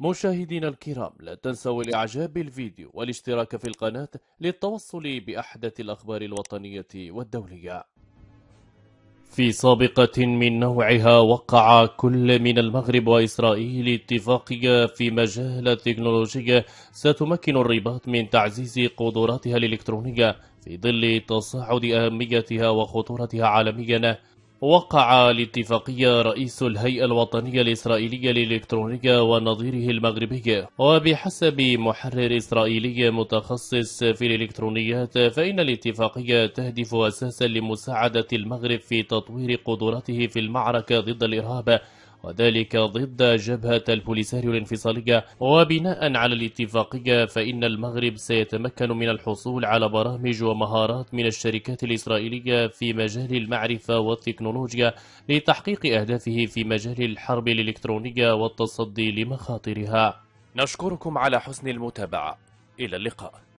مشاهدينا الكرام لا تنسوا الاعجاب بالفيديو والاشتراك في القناة للتوصل بأحدث الأخبار الوطنية والدولية في سابقة من نوعها وقع كل من المغرب وإسرائيل اتفاقية في مجال التكنولوجيا ستمكن الرباط من تعزيز قدراتها الإلكترونية في ظل تصاعد أهميتها وخطورتها عالميا وقع الاتفاقية رئيس الهيئة الوطنية الإسرائيلية الإلكترونية ونظيره المغربي وبحسب محرر إسرائيلي متخصص في الإلكترونيات فإن الاتفاقية تهدف أساسا لمساعدة المغرب في تطوير قدراته في المعركة ضد الإرهاب وذلك ضد جبهة البوليساريو الانفصالية وبناء على الاتفاقية فإن المغرب سيتمكن من الحصول على برامج ومهارات من الشركات الإسرائيلية في مجال المعرفة والتكنولوجيا لتحقيق أهدافه في مجال الحرب الإلكترونية والتصدي لمخاطرها نشكركم على حسن المتابعة إلى اللقاء